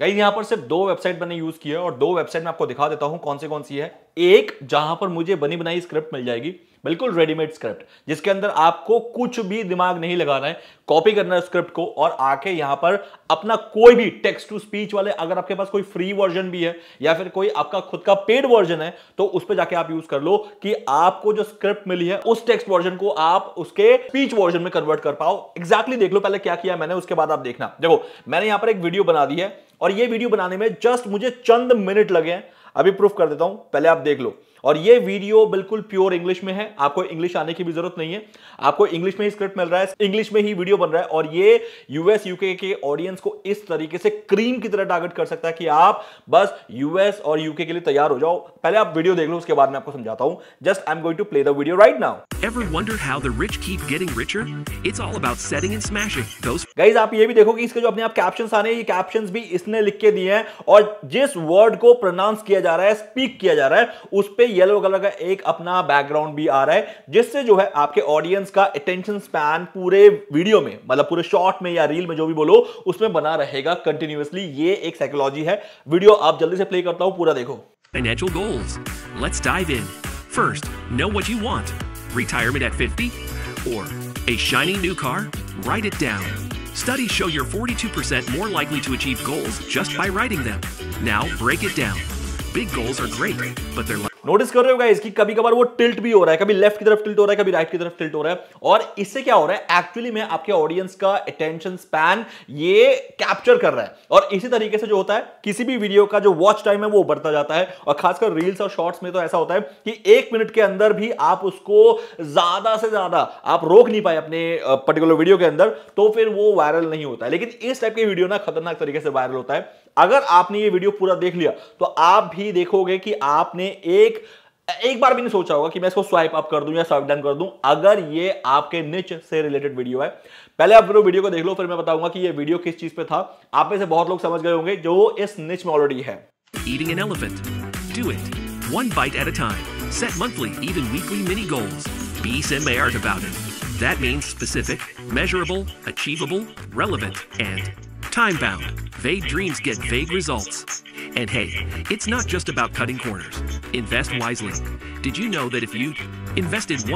Guys यहां पर सिर्फ दो वेबसाइट मैंने यूज की है और दो वेबसाइट में आपको दिखा देता हूं कौन सी कौन सी है एक जहां पर मुझे बनी बनाई स्क्रिप्ट मिल जाएगी बिल्कुल रेडीमेड स्क्रिप्ट जिसके अंदर आपको कुछ भी दिमाग नहीं लगाना है कॉपी करना है स्क्रिप्ट को और आके यहां पर अपना कोई भी टेक्स्ट टू स्पीच वाले अगर आपके पास कोई फ्री वर्जन भी है या फिर कोई आपका खुद का पेड वर्जन है तो उस पर जाके आप यूज कर लो कि आपको जो स्क्रिप्ट मिली है उस टेक्स्ट वर्जन को आप उसके स्पीच वर्जन में कन्वर्ट कर पाओ एग्जैक्टली exactly देख लो पहले क्या किया मैंने उसके बाद आप देखना देखो मैंने यहां पर एक वीडियो बना दी है और ये वीडियो बनाने में जस्ट मुझे चंद मिनट लगे हैं अभी प्रूफ कर देता हूं पहले आप देख लो और ये वीडियो बिल्कुल प्योर इंग्लिश में है आपको इंग्लिश आने की भी जरूरत नहीं है आपको इंग्लिश में ही स्क्रिप्ट मिल रहा है इंग्लिश में ही वीडियो बन रहा है और ये यूएस यूके के ऑडियंस को इस तरीके से क्रीम की तरह टारगेट कर सकता है कि आप बस यूएस और यूके के लिए तैयार हो जाओ पहले आप वीडियो देख लो उसके बाद में आपको समझाता हूं just I am going to play the video right now Ever wondered how the rich keep getting richer? It's all about setting and smashing those. Guys, आप ये भी देखो कि इसके जो अपने आप captions आने ये captions भी इसने लिख के दिए हैं और जिस वर्ड को प्रोनाउंस किया जा रहा है स्पीक किया जा रहा है उस पे येलो कलर का एक अपना बैकग्राउंड भी आ रहा है जिससे जो है आपके ऑडियंस का अटेंशन स्पैन पूरे वीडियो में मतलब पूरे शॉर्ट में या रील में जो भी बोलो उसमें बना रहेगा कंटिन्यूसली ये एक साइकोलॉजी है वीडियो आप जल्दी से प्ले करता हूं पूरा देखो Financial goals. Let's dive in. First, know what you want. Retirement at 50 or a shiny new car? Write it down. Studies show you're 42% more likely to achieve goals just by writing them. Now, break it down. Big goals are great but they're नोटिस कर रहे हो guys कि कभी कभार वो tilt भी हो रहा है कभी लेफ्ट की तरफ टिल्ट हो रहा है कभी राइट की तरफ टिल्ट हो रहा है और इससे क्या हो रहा है एक्चुअली में आपके ऑडियंस का अटेंशन स्पैन ये कैप्चर कर रहा है और इसी तरीके से जो होता है किसी भी वीडियो का जो वॉच टाइम है वो बढ़ता जाता है और खासकर रील्स और शॉर्ट्स में तो ऐसा होता है कि एक मिनट के अंदर भी आप उसको ज्यादा से ज्यादा आप रोक नहीं पाए अपने पर्टिकुलर वीडियो के अंदर तो फिर वो वायरल नहीं होता है लेकिन इस टाइप की वीडियो ना खतरनाक तरीके से वायरल होता है अगर आपने ये वीडियो पूरा देख लिया तो आप भी देखोगे कि आपने एक एक बार भी नहीं सोचा होगा कि मैं इसको स्वाइप अप कर दूं या स्वाइप डाउन कर दूं अगर ये आपके निच से रिलेटेड वीडियो है पहले आप वीडियो को देख लो फिर मैं बताऊंगा कि ये वीडियो किस चीज पे था आप में से बहुत लोग समझ गए होंगे जो इस निच में ऑलरेडी है Eating an elephant. Do it. One bite at a time. Set monthly, even weekly mini goals. Be smart about it. That means specific, measurable, achievable, relevant, and Time bound, vague dreams get vague results. And hey, it's not just about cutting corners. Invest wisely. Did you know that if you invested $100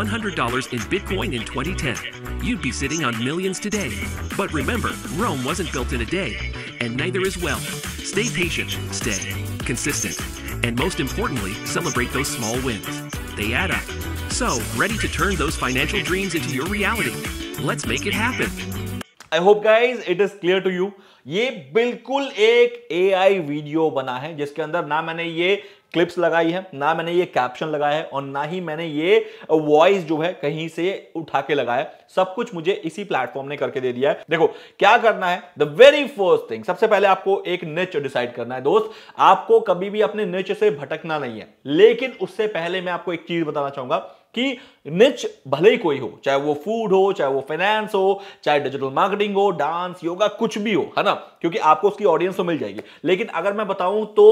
in Bitcoin in 2010, you'd be sitting on millions today? But remember, Rome wasn't built in a day, and neither is wealth. Stay patient, stay consistent, and most importantly, celebrate those small wins. They add up. So, ready to turn those financial dreams into your reality? Let's make it happen. I hope guys it is clear to you ये बिल्कुल एक AI video बना है जिसके अंदर ना मैंने ये क्लिप्स लगाई है ना मैंने ये कैप्शन लगाया है और ना ही मैंने ये वॉइस जो है कहीं से उठा के लगाया सब कुछ मुझे इसी प्लेटफॉर्म ने करके दे दिया है देखो क्या करना है द वेरी फर्स्ट थिंग सबसे पहले आपको एक निच डिसाइड करना है दोस्त आपको कभी भी अपने निच से भटकना नहीं है लेकिन उससे पहले मैं आपको एक चीज बताना चाहूंगा कि निच भले ही कोई हो चाहे वो फूड हो चाहे वो फाइनेंस हो चाहे डिजिटल मार्केटिंग हो डांस योगा कुछ भी हो है ना क्योंकि आपको उसकी ऑडियंस तो मिल जाएगी लेकिन अगर मैं बताऊं तो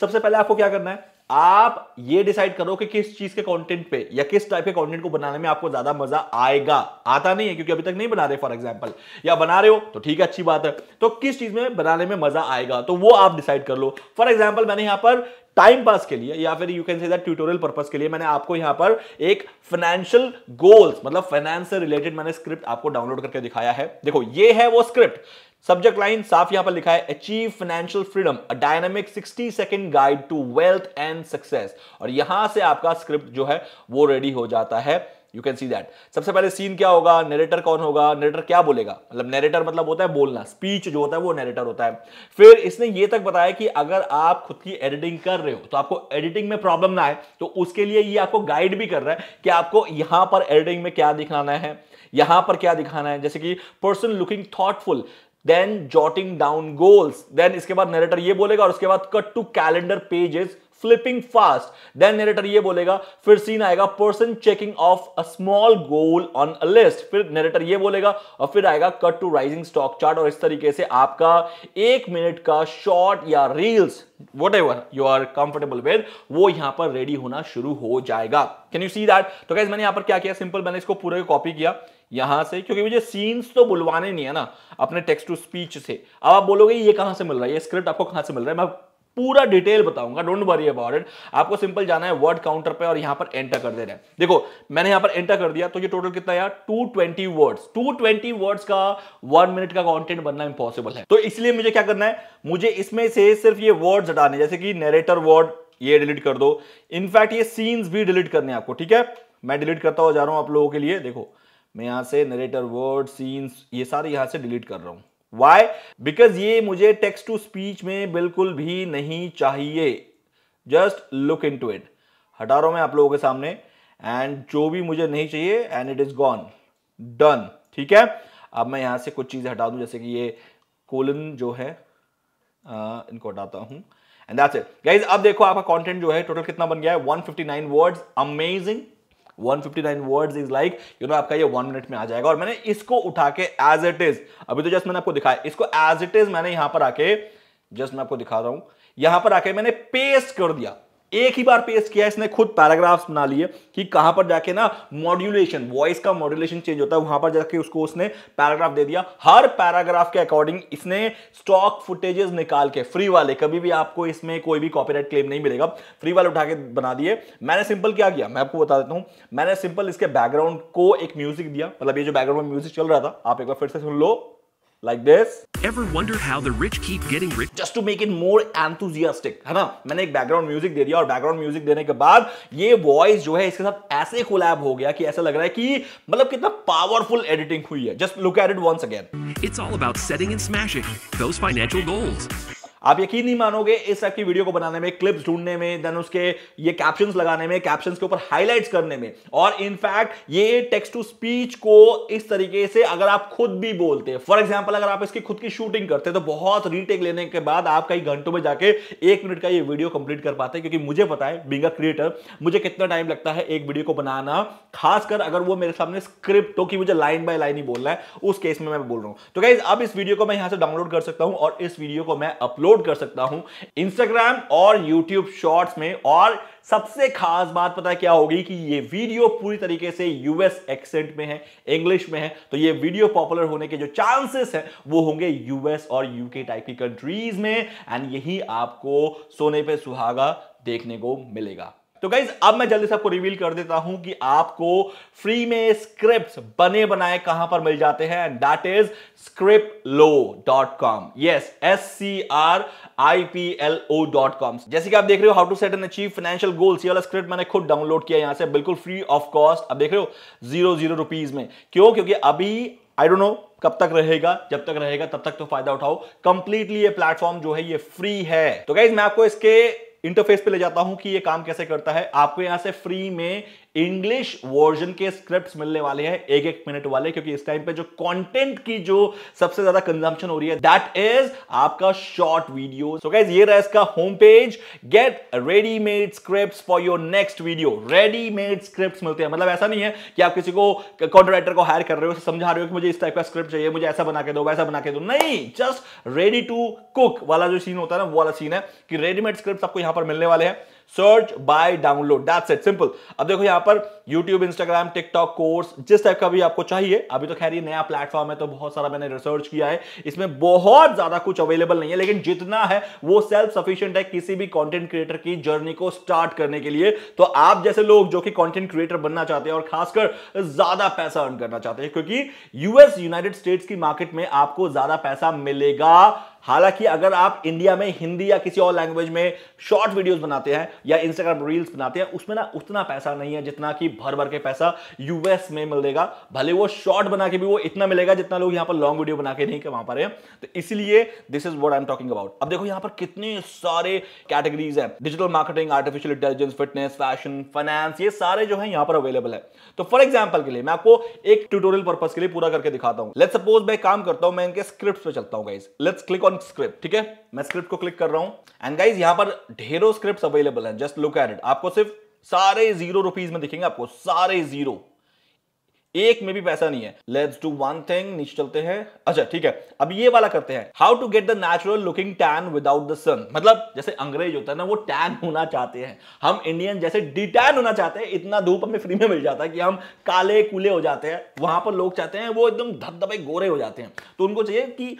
सबसे पहले आपको क्या करना है आप ये डिसाइड करो कि किस चीज के कंटेंट पे या किस टाइप के कंटेंट को बनाने में आपको ज्यादा मजा आएगा आता नहीं है क्योंकि अभी तक नहीं बना रहे फॉर एग्जांपल या बना रहे हो तो ठीक है अच्छी बात है तो किस चीज में बनाने में मजा आएगा तो वो आप डिसाइड कर लो फॉर एग्जाम्पल मैंने यहां पर टाइम पास के लिए या फिर you can say tutorial purpose के लिए मैंने आपको यहां पर एक फाइनेंशियल गोल्स मतलब फाइनेंस से रिलेटेड मैंने स्क्रिप्ट आपको डाउनलोड करके दिखाया है देखो ये है वो स्क्रिप्ट सब्जेक्ट लाइन साफ यहां पर लिखा है achieve financial freedom a dynamic 60 second guide to wealth and success और यहां से आपका स्क्रिप्ट जो है वो रेडी हो जाता है यू कैन सी दैट सबसे पहले सीन क्या होगा नेरेटर कौन होगा नेरेटर क्या बोलेगा मतलब नेरेटर मतलब होता है बोलना स्पीच जो होता है वो नेरेटर होता है फिर इसने ये तक बताया कि अगर आप खुद की एडिटिंग कर रहे हो तो आपको एडिटिंग में प्रॉब्लम ना आए तो उसके लिए ये आपको गाइड भी कर रहा है कि आपको यहां पर एडिटिंग में क्या दिखाना है यहां पर क्या दिखाना है जैसे कि person looking thoughtful then jotting down goals then इसके बाद नरेटर ये बोलेगा और उसके बाद cut to calendar pages flipping fast then narrator ये बोलेगा फिर सीन आएगा person checking off a small goal on a list फिर नरेटर ये बोलेगा और फिर आएगा cut to rising stock chart और इस तरीके से आपका एक मिनट का शॉर्ट या reels whatever you are comfortable with वो यहां पर रेडी होना शुरू हो जाएगा कैन यू सी दैट तो कैसे मैंने यहां पर क्या किया सिंपल मैंने इसको पूरे कॉपी किया यहां से क्योंकि मुझे सीन्स तो बुलवाने नहीं है ना अपने टेक्स्ट टू स्पीच से अब आप बोलोगे ये कहां से मिल रहा है ये स्क्रिप्ट आपको कहां से मिल रहा है मैं पूरा डिटेल बताऊंगा डोंट वरी अबाउट इट आपको सिंपल जाना है वर्ड काउंटर पे और यहां पर एंटर कर देना है देखो मैंने यहां पर एंटर कर दिया तो ये टोटल कितना यार 220 वर्ड्स 220 वर्ड्स का वन मिनट का कंटेंट बनना इंपॉसिबल है तो इसलिए मुझे क्या करना है मुझे इसमें से सिर्फ ये वर्ड्स हटाने जैसे कि नेरेटर वर्ड ये डिलीट कर दो इनफैक्ट ये सीन्स भी डिलीट करने आपको ठीक है मैं डिलीट करता हुआ जा रहा हूं आप लोगों के लिए देखो मैं यहाँ से नरेटर वर्ड सीन्स ये सारे यहाँ से डिलीट कर रहा हूँ वाई बिकॉज ये मुझे टेक्स्ट टू स्पीच में बिल्कुल भी नहीं चाहिए just look into it हटा रहा हूं मैं आप लोगों के सामने एंड जो भी मुझे नहीं चाहिए and it is gone done ठीक है अब मैं यहाँ से कुछ चीज़ें हटा दू जैसे कि ये कोलन जो है आ, इनको हटाता हूं एंड दैट्स इट अब देखो आपका कंटेंट जो है टोटल कितना बन गया है 159 words amazing 159 words is like you know, आपका ये वन मिनट में आ जाएगा और मैंने इसको उठा के एज इट इज अभी तो जस्ट मैंने आपको दिखाया इसको एज इट इज मैंने यहां पर आके जस्ट मैं आपको दिखा रहा हूं यहां पर आके मैंने पेस्ट कर दिया एक ही बार पेश किया इसने खुद पैराग्राफ्स बना लिए कि कहां पर जाके ना मॉड्यूलेशन वॉइस का मॉड्यूलेशन चेंज होता है वहां पर जाके उसको उसने पैराग्राफ दे दिया हर पैराग्राफ के अकॉर्डिंग इसने स्टॉक फुटेजेस निकाल के फ्री वाले कभी भी आपको इसमें कोई भी कॉपीराइट क्लेम नहीं मिलेगा फ्री वाले उठा के बना दिए मैंने सिंपल क्या किया मैं आपको बता देता हूं मैंने सिंपल इसके बैकग्राउंड को एक म्यूजिक दिया मतलब ये जो बैकग्राउंड में म्यूजिक चल रहा था आप एक बार फिर से सुन लो like this. Ever wonder how the rich keep getting rich? Just to make it more enthusiastic, है ना मैंने एक बैकग्राउंड म्यूजिक दे दिया और बैकग्राउंड म्यूजिक देने के बाद ये वॉइस जो है इसके साथ ऐसे कोलैब हो गया कि ऐसा लग रहा है कि मतलब कितना पावरफुल एडिटिंग हुई है just look at it once again It's all about setting and smashing those financial goals. आप यकीन नहीं मानोगे इस टाइप की वीडियो को बनाने में क्लिप्स ढूंढने में देन उसके ये कैप्शन लगाने में कैप्शन के ऊपर हाईलाइट करने में और इनफैक्ट ये टेक्स्ट टू स्पीच को इस तरीके से अगर आप खुद भी बोलते हैं फॉर एग्जाम्पल अगर आप इसकी खुद की शूटिंग करते तो बहुत रीटेक लेने के बाद आप कई घंटों में जाके एक मिनट का ये वीडियो कंप्लीट कर पाते क्योंकि मुझे पता है बिंग क्रिएटर मुझे कितना टाइम लगता है एक वीडियो को बनाना खासकर अगर वो मेरे सामने स्क्रिप्ट हो कि मुझे लाइन बाय लाइन ही बोलना है उस केस में मैं बोल रहा हूं तो क्या अब इस वीडियो को मैं यहां से डाउनलोड कर सकता हूं और इस वीडियो को मैं अपलोड अपलोड कर सकता हूं इंस्टाग्राम और यूट्यूब शॉर्ट्स में और सबसे खास बात पता क्या होगी कि ये वीडियो पूरी तरीके से यूएस एक्सेंट में है इंग्लिश में है तो ये वीडियो पॉपुलर होने के जो चांसेस हैं वो होंगे यूएस और यूके टाइप की कंट्रीज में एंड यही आपको सोने पे सुहागा देखने को मिलेगा तो गाइज अब मैं जल्दी से आपको रिवील कर देता हूं कि आपको फ्री में स्क्रिप्ट बने बनाए कहां पर मिल जाते हैं and that is script lo dot com yes S C R I P L O dot com जैसे कि आप देख रहे हो how to set and achieve financial goals ये वाला स्क्रिप्ट मैंने खुद डाउनलोड किया यहां से बिल्कुल फ्री ऑफ कॉस्ट अब देख रहे हो जीरो जीरो रुपीज में क्यों क्योंकि अभी आई डोंट नो कब तक रहेगा जब तक रहेगा तब तक तो फायदा उठाओ कंप्लीटली ये प्लेटफॉर्म जो है ये फ्री है तो गाइज मैं आपको इसके इंटरफेस पे ले जाता हूं कि ये काम कैसे करता है आपको यहां से फ्री में इंग्लिश वर्जन के स्क्रिप्ट मिलने वाले हैं एक एक मिनट वाले क्योंकि इस टाइम पे जो कंटेंट की जो सबसे ज्यादा कंजम्पशन हो रही है दैट इज आपका शॉर्ट वीडियो सो गाइज ये रहा इसका home page get readymade script for your next video readymade script मिलते हैं मतलब ऐसा नहीं है कि आप किसी को कॉन्ट्रेक्टर को हायर कर रहे हो समझा रहे हो कि मुझे इस टाइप का स्क्रिप्ट चाहिए मुझे ऐसा बना के दो वैसा बना के दो नहीं जस्ट रेडी टू कुक वाला जो सीन होता है ना वो वाला सीन है कि रेडीमेड स्क्रिप्ट आपको यहां पर मिलने वाले हैं search buy download that's it simple अब देखो यहां पर यूट्यूब इंस्टाग्राम टिकटॉक कोर्स जिस टाइप का भी आपको चाहिए अभी तो खैर ये नया प्लेटफॉर्म है तो बहुत सारा मैंने रिसर्च किया है इसमें बहुत ज्यादा कुछ अवेलेबल नहीं है लेकिन जितना है वो सेल्फ सफिशियंट है किसी भी कॉन्टेंट क्रिएटर की जर्नी को स्टार्ट करने के लिए तो आप जैसे लोग जो कि कॉन्टेंट क्रिएटर बनना चाहते हैं और खासकर ज्यादा पैसा अर्न करना चाहते हैं क्योंकि यूएस यूनाइटेड स्टेट्स की मार्केट में आपको ज्यादा पैसा मिलेगा हालांकि अगर आप इंडिया में हिंदी या किसी और लैंग्वेज में शॉर्ट वीडियोस बनाते हैं या इंस्टाग्राम रील्स बनाते हैं उसमें ना उतना पैसा नहीं है जितना कि भर भर के पैसा यूएस में मिलेगा भले वो शॉर्ट बना के भी वो इतना मिलेगा जितना लोग यहां पर लॉन्ग वीडियो बना के नहीं कमा पा रहे हैं तो इसलिए this is what I am talking about अब देखो यहां पर कितने सारे कैटेगरीज हैं digital marketing artificial intelligence fitness fashion finance ये सारे जो है यहां पर अवेलेबल है तो फॉर एग्जाम्पल के लिए मैं आपको एक ट्यूटोरियल पर्पज के लिए पूरा करके दिखाता हूँ लेट सपोज मैं काम करता हूँ मैं इनके स्क्रिप्ट पे चलता हूँ guys let's click on some script ठीक है मैं स्क्रिप्ट को क्लिक कर रहा हूं एंड गाइज यहां पर ढेरों स्क्रिप्ट अवेलेबल है जस्ट लुक एट इट आपको सिर्फ सारे जीरो रुपीज में दिखेंगे आपको सारे जीरो एक में भी पैसा नहीं है लेट्स डू वन थिंग नीचे चलते हैं अच्छा ठीक है अब ये वाला करते हैं how to get the natural looking tan without the sun मतलब जैसे अंग्रेज होता है ना वो टैन होना चाहते हैं हम इंडियन जैसे डिटैन होना चाहते हैं इतना धूप हमें फ्री में मिल जाता है कि हम काले कूले हो जाते हैं वहां पर लोग चाहते हैं वो एकदम धबधबे गोरे हो जाते हैं तो उनको चाहिए कि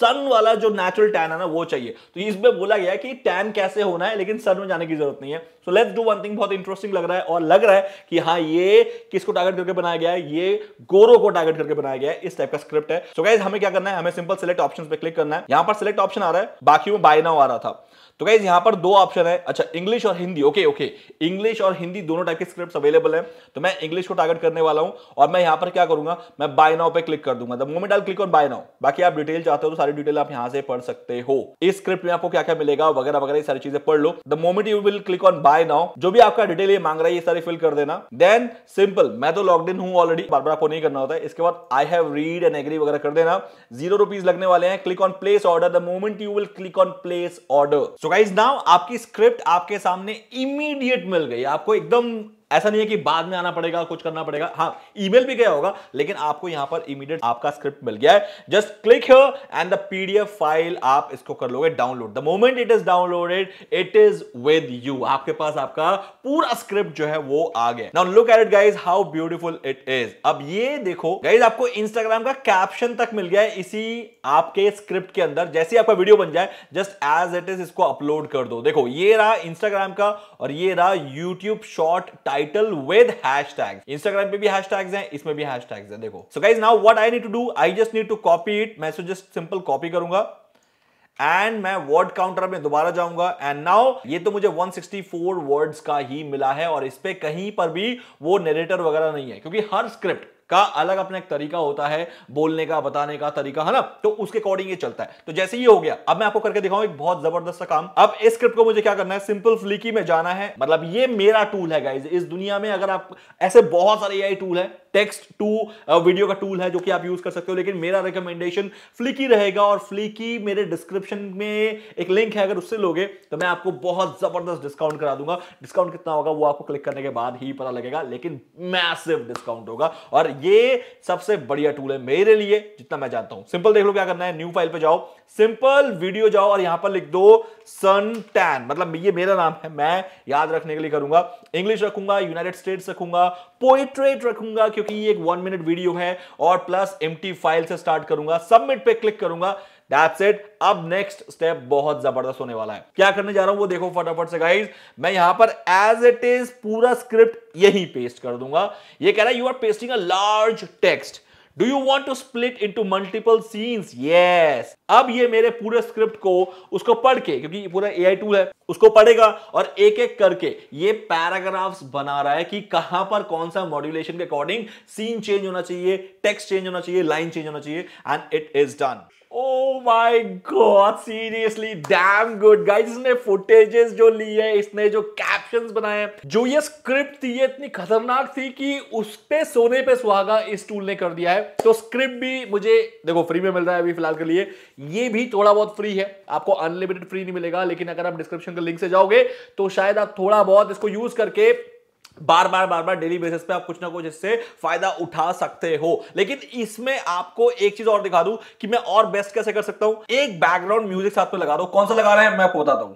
सन वाला जो नेचुरल टैन है ना वो चाहिए तो इसमें बोला गया कि टैन कैसे होना है लेकिन सन में जाने की जरूरत नहीं है so let's do one thing बहुत इंटरेस्टिंग लग रहा है और लग रहा है कि हाँ ये किसको टारगेट करके बनाया गया है ये गोरो को टारगेट करके बनाया गया है इस टाइप का स्क्रिप्ट है सो so गाइज हमें क्या करना है हमें सिंपल सिलेक्ट ऑप्शन पे क्लिक करना है यहां पर सिलेक्ट ऑप्शन आ रहा है बाकी में बाय नाउ आ रहा था तो गाइज यहां पर दो ऑप्शन है अच्छा इंग्लिश और हिंदी ओके ओके इंग्लिश और हिंदी दोनों टाइप के स्क्रिप्ट अवेलेबल है तो मैं इंग्लिश को टारगेट करने वाला हूं और मैं यहां पर क्या करूंगा मैं बाय नाउ पे क्लिक कर दूंगा the moment I click on buy now बाकी आप डिटेल चाहते हो तो सारी डिटेल आप यहां से पढ़ सकते हो इस स्क्रिप्ट में आपको क्या क्या मिलेगा वगैरह वगैरह सारी चीजें पढ़ लो the moment you will click on buy now जो भी आपका डिटेल ये मांग रहा है ये सारी फिल कर देना देन सिंपल मैं तो लॉग इन हूं ऑलरेडी ऑलरेडी बार बार आपको नहीं करना होता है इसके बाद I have read and agree वगैरह कर देना जीरो रुपीज लगने वाले हैं click on place order the moment you will click on place order so guys now आपकी स्क्रिप्ट आपके सामने इमीडिएट मिल गई आपको एकदम ऐसा नहीं है कि बाद में आना पड़ेगा कुछ करना पड़ेगा हाँ ईमेल भी गया होगा लेकिन आपको यहां पर इमीडिएट आपका स्क्रिप्ट मिल गया है just click and the PDF file आप इसको कर लोगे download the moment it is downloaded it is with you आपके पास आपका पूरा स्क्रिप्ट जो है वो आ गया now look at it guys how beautiful it is अब ये देखो गाइज आपको इंस्टाग्राम का कैप्शन तक मिल गया है इसी आपके स्क्रिप्ट के अंदर जैसे ही आपका वीडियो बन जाए जस्ट एज इट इज इसको अपलोड कर दो देखो ये रहा इंस्टाग्राम का और ये रहा YouTube short time title with hashtag Instagram पे भी हैश टैग है इसमें भी हैश टैग है देखो so guys now what I need to do I just need to copy it मैं जस्ट सिंपल कॉपी करूंगा एंड मैं वर्ड काउंटर में दोबारा जाऊंगा एंड नाउ ये तो मुझे 164 वर्ड्स का ही मिला है और इस पर कहीं पर भी वो नेरेटर वगैरह नहीं है क्योंकि हर स्क्रिप्ट का अलग अपना एक तरीका होता है बोलने का बताने का तरीका है ना तो उसके अकॉर्डिंग ये चलता है तो जैसे ये हो गया अब मैं आपको करके दिखाऊं एक बहुत जबरदस्त काम अब इस स्क्रिप्ट को मुझे क्या करना है सिंपल फ्लिकी में जाना है मतलब ये मेरा टूल है गाइज इस दुनिया में अगर आप ऐसे बहुत सारे ए टूल है टेक्स्ट टू वीडियो का टूल है जो कि आप यूज कर सकते हो लेकिन मेरा रिकमेंडेशन फ्लिकी रहेगा और फ्लिकी मेरे डिस्क्रिप्शन में एक लिंक है अगर उससे लोगे तो मैं आपको बहुत जबरदस्त डिस्काउंट करा दूंगा डिस्काउंट कितना होगा वो आपको क्लिक करने के बाद ही पता लगेगा लेकिन मैसिव डिस्काउंट होगा और ये सबसे बढ़िया टूल है मेरे लिए जितना मैं जानता हूं सिंपल देख लो क्या करना है न्यू फाइल पे जाओ सिंपल वीडियो जाओ और यहां पर लिख दो सन टैन मतलब ये मेरा नाम है मैं याद रखने के लिए करूंगा इंग्लिश रखूंगा यूनाइटेड स्टेट्स रखूंगा पोइट्रेट रखूंगा क्योंकि ये एक वन मिनट वीडियो है और प्लस एम फाइल से स्टार्ट करूंगा सबमिट पे क्लिक करूंगा दैट्स इट अब नेक्स्ट स्टेप बहुत जबरदस्त होने वाला है क्या करने जा रहा हूं वो देखो फटाफट से गाइज मैं यहां पर एज इट इज पूरा स्क्रिप्ट यही पेस्ट कर दूंगा ये कह रहा है you are pasting a large text do you want to split into multiple scenes yes अब ये मेरे पूरे स्क्रिप्ट को उसको पढ़ के क्योंकि पूरा ए आई टूल है उसको पढ़ेगा और एक एक करके ये पैराग्राफ्स बना रहा है कि कहां पर कौन सा मॉड्यूलेशन के अकॉर्डिंग सीन चेंज होना चाहिए टेक्स्ट चेंज होना चाहिए लाइन चेंज होना चाहिए and it is done oh my god seriously damn good guys इसने फुटेजेस जो ली है इसने जो कैप्शंस बनाए हैं जो ये स्क्रिप्ट थी ये इतनी खतरनाक थी कि उस पे सोने पे सुहागा इस टूल ने कर दिया है तो स्क्रिप्ट भी मुझे देखो फ्री में मिल रहा है अभी फिलहाल के लिए ये भी थोड़ा बहुत फ्री है आपको अनलिमिटेड फ्री नहीं मिलेगा लेकिन अगर आप डिस्क्रिप्शन के लिंक से जाओगे तो शायद आप थोड़ा बहुत इसको यूज करके बार बार बार बार डेली बेसिस पे आप कुछ ना कुछ इससे फायदा उठा सकते हो लेकिन इसमें आपको एक चीज और दिखा दूं कि मैं और बेस्ट कैसे कर सकता हूं एक बैकग्राउंड म्यूजिक साथ में लगा दो कौन सा लगा रहे हैं मैं आपको बताता हूं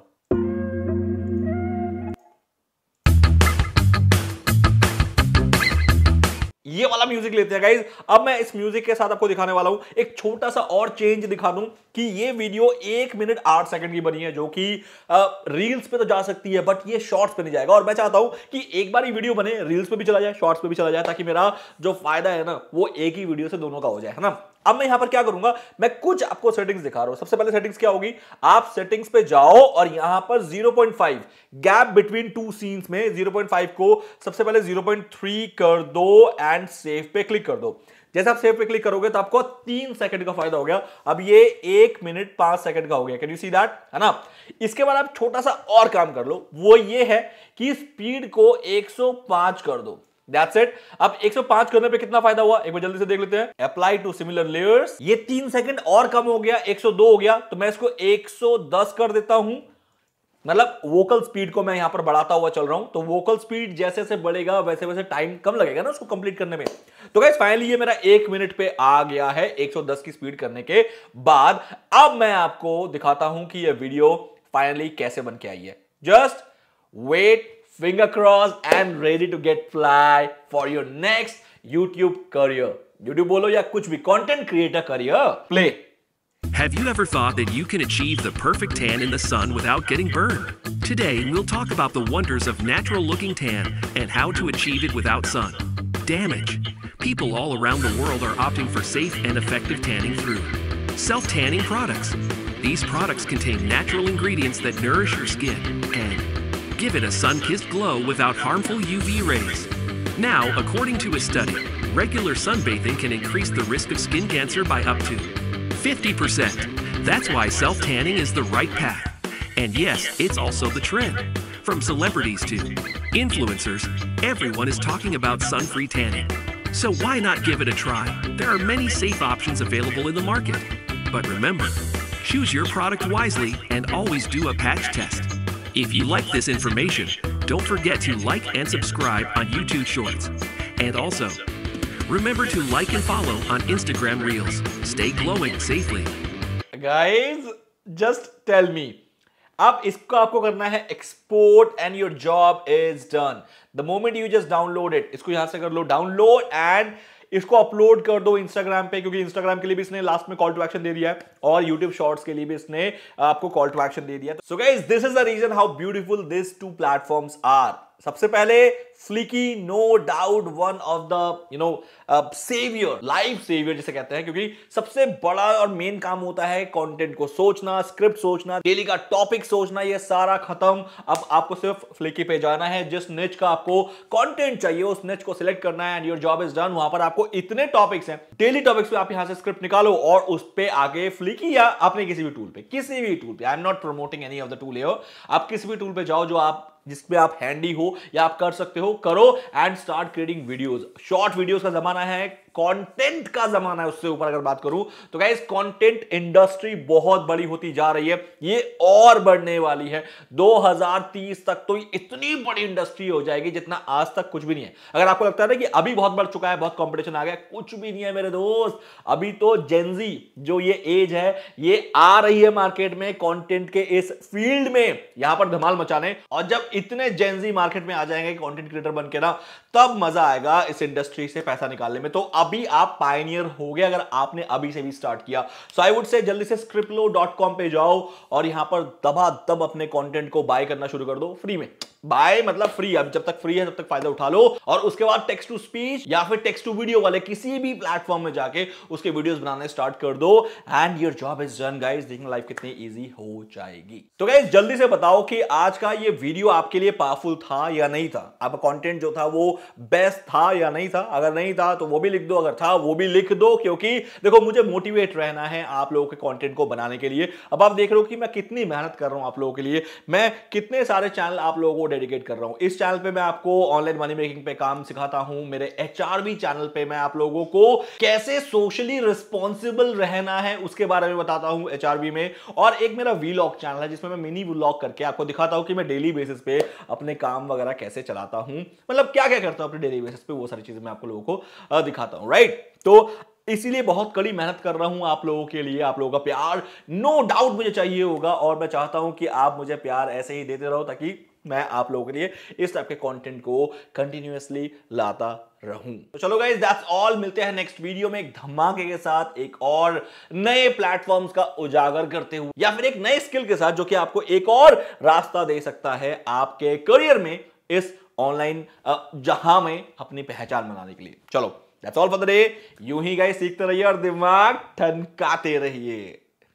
ये वाला म्यूजिक लेते हैं गाइज अब मैं इस म्यूजिक के साथ आपको दिखाने वाला हूं एक छोटा सा और चेंज दिखा दूं कि ये वीडियो एक मिनट आठ सेकंड की बनी है जो कि रील्स पे तो जा सकती है बट ये शॉर्ट्स पे नहीं जाएगा और मैं चाहता हूं कि एक बार ही वीडियो बने रील्स पे भी चला जाए शॉर्ट्स पे भी चला जाए ताकि मेरा जो फायदा है ना वो एक ही वीडियो से दोनों का हो जाए है ना अब मैं यहां पर क्या करूंगा मैं कुछ आपको सेटिंग्स दिखा रहा हूं सबसे पहले सेटिंग्स क्या होगी आप सेटिंग्स पे जाओ और यहां पर 0.5 गैप बिटवीन टू सीन्स में 0.5 को सबसे पहले 0.3 कर दो एंड सेव पे क्लिक कर दो जैसे आप सेव पे क्लिक करोगे तो आपको तीन सेकंड का फायदा हो गया अब ये एक मिनट पांच सेकंड का हो गया कैन यू सी दैट है ना इसके बाद आप छोटा सा और काम कर लो वो ये है कि स्पीड को 105 कर दो That's it. अब 105 करने पे कितना फायदा हुआ एक बार जल्दी से देख लेते हैं अप्लाई टू सिमिलर लेयर्स ये तीन सेकंड और कम हो गया 102 हो गया तो मैं इसको 110 कर देता हूं मतलब वोकल स्पीड को मैं यहां पर बढ़ाता हुआ चल रहा हूं तो वोकल स्पीड जैसे जैसे बढ़ेगा वैसे वैसे टाइम कम लगेगा ना उसको कंप्लीट करने में तो गाइस फाइनली ये मेरा एक मिनट पे आ गया है 110 की स्पीड करने के बाद अब मैं आपको दिखाता हूं कि ये वीडियो फाइनली कैसे बन के आई है just wait finger cross and ready to get fly for your next YouTube career YouTube बोलो या कुछ भी content creator career play Have you ever thought that you can achieve the perfect tan in the sun without getting burned? Today, we'll talk about the wonders of natural looking tan and how to achieve it without sun. Damage. People all around the world are opting for safe and effective tanning through self tanning products. These products contain natural ingredients that nourish your skin and give it a sun kissed glow without harmful UV rays. Now, according to a study, regular sunbathing can increase the risk of skin cancer by up to 50%. That's why self tanning is the right path. And yes, it's also the trend. From celebrities to influencers, everyone is talking about sun free tanning. So why not give it a try? There are many safe options available in the market. But remember, choose your product wisely and always do a patch test. If you like this information, don't forget to like and subscribe on YouTube Shorts. And also, Remember to like and follow on Instagram Reels. Stay glowing safely. Guys, just tell me. अब इसको आपको करना है export and your job is done the moment you just download it इसको यहां से कर लो डाउनलोड एंड इसको अपलोड कर दो इंस्टाग्राम पे क्योंकि इंस्टाग्राम के लिए भी इसने लास्ट में कॉल टू एक्शन दे दिया है और यूट्यूब शॉर्ट्स के लिए भी इसने uh, आपको कॉल टू एक्शन दे दिया so guys this is the reason how beautiful this two platforms are सबसे पहले Fliki no doubt one of the you know saviour life saviour जिसे कहते हैं क्योंकि सबसे बड़ा और मेन काम होता है कंटेंट को सोचना स्क्रिप्ट सोचना डेली का टॉपिक सोचना ये सारा खत्म अब आपको सिर्फ फ्लिकी पे जाना है जिस निच का आपको कंटेंट चाहिए उस निच को सिलेक्ट करना है and your job is done वहां पर आपको इतने टॉपिक्स हैं डेली टॉपिक्स पे आप यहां से स्क्रिप्ट निकालो और उस पर आगे फ्लिकी या अपने किसी भी टूल पे किसी भी टूल पे I am not promoting any of the tool आप किसी भी टूल पे जाओ जो आप जिसमें आप हैंडी हो या आप कर सकते हो करो and start creating videos short videos का जमाना है कंटेंट का जमाना है उससे ऊपर अगर बात करूं तो गाइज कंटेंट इंडस्ट्री बहुत बड़ी होती जा रही है ये और बढ़ने वाली है 2030 तक तो इतनी बड़ी इंडस्ट्री हो जाएगी जितना आज तक कुछ भी नहीं है अगर आपको लगता है कि अभी बहुत बढ़ चुका है बहुत कॉम्पिटिशन आ गया कुछ भी नहीं है मेरे दोस्त अभी तो जेनजी जो ये एज है ये आ रही है मार्केट में कॉन्टेंट के इस फील्ड में यहां पर धमाल मचाने और जब इतने जेनजी मार्केट में आ जाएंगे कॉन्टेंट क्रिएटर बनकर ना तब मजा आएगा इस इंडस्ट्री से पैसा निकालने में तो अभी आप पायनियर हो गए अगर आपने अभी से भी स्टार्ट किया सो आई वुड से जल्दी से स्क्रिप्लो पे जाओ और यहां पर दबा दब अपने कॉन्टेंट को बाय करना शुरू कर दो फ्री में बाय मतलब फ्री अब जब तक फ्री है तब तक फायदा उठा लो और उसके बाद टेक्स्ट टू स्पीच या फिर टेक्स्ट टू वीडियो वाले किसी भी प्लेटफॉर्म में जाके उसके वीडियोस बनाने स्टार्ट कर दो and your job is done guys देखने लाइफ कितनी इजी हो जाएगी तो गाइस जल्दी से बताओ कि आज का ये वीडियो आपके लिए पावरफुल था या नहीं था आपका कॉन्टेंट जो था वो बेस्ट था या नहीं था अगर नहीं था तो वो भी लिख दो अगर था वो भी लिख दो क्योंकि देखो मुझे मोटिवेट रहना है आप लोगों के कॉन्टेंट को बनाने के लिए अब आप देख रहे हो कि मैं कितनी मेहनत कर रहा हूं आप लोगों के लिए मैं कितने सारे चैनल आप लोगों को डेडिकेट कर रहा हूं इस चैनल पे मैं आपको ऑनलाइन मनी मेकिंग पे काम सिखाता हूं मेरे एच चैनल पे मैं आप लोगों को कैसे सोशली रिस्पॉन्सिबल रहना है उसके बारे में बताता हूं एच में और एक मेरा वीलॉग चैनल है जिसमें मैं मिनी व्लॉग करके आपको दिखाता हूं कि मैं डेली बेसिस पे अपने काम वगैरह कैसे चलाता हूं मतलब क्या क्या करता हूं अपने डेली बेसिस पे वो सारी चीज़ें मैं आप लोगों को दिखाता हूँ राइट तो इसीलिए बहुत कड़ी मेहनत कर रहा हूं आप लोगों के लिए आप लोगों का प्यार नो no डाउट मुझे चाहिए होगा और मैं चाहता हूं कि आप मुझे प्यार ऐसे ही देते रहो ताकि मैं आप लोगों के लिए इस टाइप के कंटेंट को कंटिन्यूसली लाता रहूं तो चलो गाइज दैट्स ऑल मिलते हैं नेक्स्ट वीडियो में एक धमाके के साथ एक और नए प्लेटफॉर्म्स का उजागर करते हुए या फिर एक नए स्किल के साथ जो कि आपको एक और रास्ता दे सकता है आपके करियर में इस ऑनलाइन जहां में अपनी पहचान बनाने के लिए चलो that's all for the day यू ही गाइस सीखते रहिए और दिमाग ठनकाते रहिए